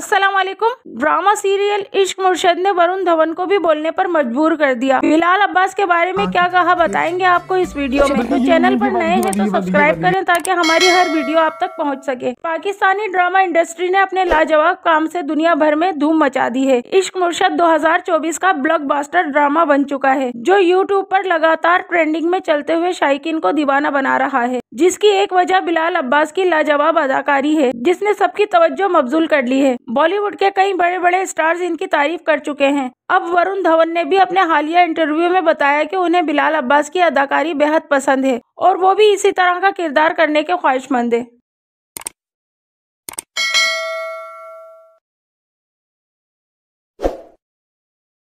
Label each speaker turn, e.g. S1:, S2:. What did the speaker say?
S1: अस्सलाम वालेकुम drama serial इश्क मुर्शद ने वरुण धवन को भी बोलने पर मजबूर कर दिया बिलाल अब्बास के बारे में क्या कहा बताएंगे आपको इस वीडियो में तो चैनल पर नए हैं तो सब्सक्राइब करें ताकि हमारी हर वीडियो आप तक पहुंच सके पाकिस्तानी ड्रामा इंडस्ट्री ने अपने लाजवाब काम से दुनिया भर में धूम मचा दी है इश्क मुर्शद चौबीस का बास्टर ड्रामा बन चुका है जो यूट्यूब पर लगातार ट्रेंडिंग में चलते हुए शाइकिन को दीवाना बना रहा है जिसकी एक वजह बिलाल अब्बास की लाजवाब अदाकारी है जिसने सबकी तवज्जो मबजूल कर ली है बॉलीवुड के कई बड़े बड़े स्टार्स इनकी तारीफ कर चुके हैं अब वरुण धवन ने भी अपने हालिया इंटरव्यू में बताया कि उन्हें बिलाल अब्बास की अदाकारी बेहद पसंद है और वो भी इसी तरह का किरदार करने के ख्वाहिशमंद है